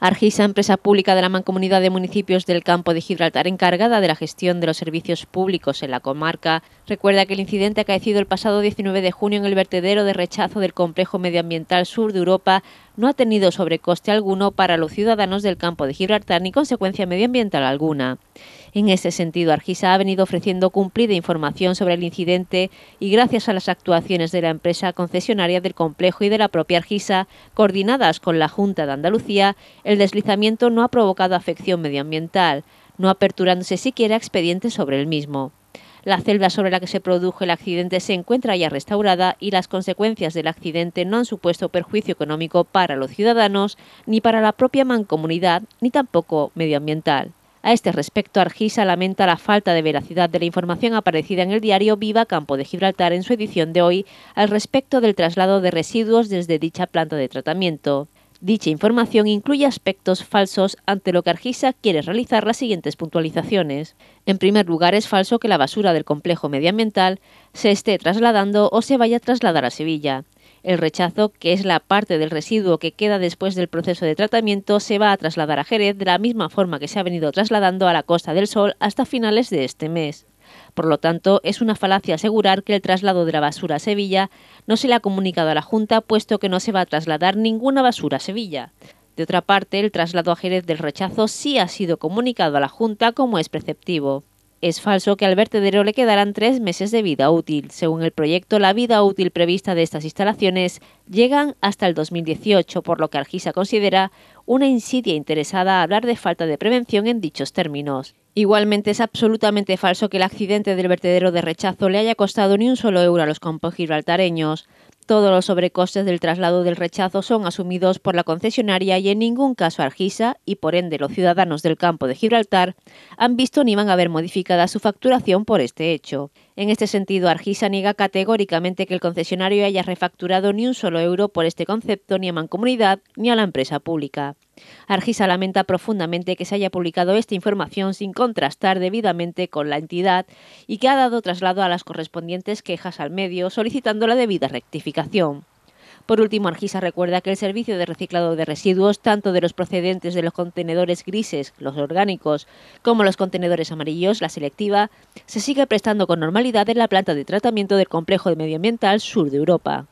Argisa, empresa pública de la Mancomunidad de Municipios del Campo de Gibraltar, encargada de la gestión de los servicios públicos en la comarca, recuerda que el incidente acaecido el pasado 19 de junio en el vertedero de rechazo del complejo medioambiental sur de Europa no ha tenido sobrecoste alguno para los ciudadanos del campo de Gibraltar ni consecuencia medioambiental alguna. En ese sentido, Argisa ha venido ofreciendo cumplida información sobre el incidente y gracias a las actuaciones de la empresa concesionaria del complejo y de la propia Argisa, coordinadas con la Junta de Andalucía, el deslizamiento no ha provocado afección medioambiental, no aperturándose siquiera expedientes sobre el mismo. La celda sobre la que se produjo el accidente se encuentra ya restaurada y las consecuencias del accidente no han supuesto perjuicio económico para los ciudadanos, ni para la propia mancomunidad, ni tampoco medioambiental. A este respecto, Argisa lamenta la falta de veracidad de la información aparecida en el diario Viva Campo de Gibraltar en su edición de hoy al respecto del traslado de residuos desde dicha planta de tratamiento. Dicha información incluye aspectos falsos ante lo que Argisa quiere realizar las siguientes puntualizaciones. En primer lugar, es falso que la basura del complejo medioambiental se esté trasladando o se vaya a trasladar a Sevilla. El rechazo, que es la parte del residuo que queda después del proceso de tratamiento, se va a trasladar a Jerez de la misma forma que se ha venido trasladando a la Costa del Sol hasta finales de este mes. Por lo tanto, es una falacia asegurar que el traslado de la basura a Sevilla no se le ha comunicado a la Junta, puesto que no se va a trasladar ninguna basura a Sevilla. De otra parte, el traslado a Jerez del rechazo sí ha sido comunicado a la Junta como es preceptivo es falso que al vertedero le quedaran tres meses de vida útil. Según el proyecto, la vida útil prevista de estas instalaciones llegan hasta el 2018, por lo que Argisa considera una insidia interesada a hablar de falta de prevención en dichos términos. Igualmente es absolutamente falso que el accidente del vertedero de rechazo le haya costado ni un solo euro a los compos gibraltareños. Todos los sobrecostes del traslado del rechazo son asumidos por la concesionaria y en ningún caso Argisa, y por ende los ciudadanos del campo de Gibraltar, han visto ni van a ver modificada su facturación por este hecho. En este sentido, Argisa niega categóricamente que el concesionario haya refacturado ni un solo euro por este concepto ni a Mancomunidad ni a la empresa pública. Argisa lamenta profundamente que se haya publicado esta información sin contrastar debidamente con la entidad y que ha dado traslado a las correspondientes quejas al medio solicitando la debida rectificación. Por último, Argisa recuerda que el servicio de reciclado de residuos, tanto de los procedentes de los contenedores grises, los orgánicos, como los contenedores amarillos, la selectiva, se sigue prestando con normalidad en la planta de tratamiento del complejo de medioambiental sur de Europa.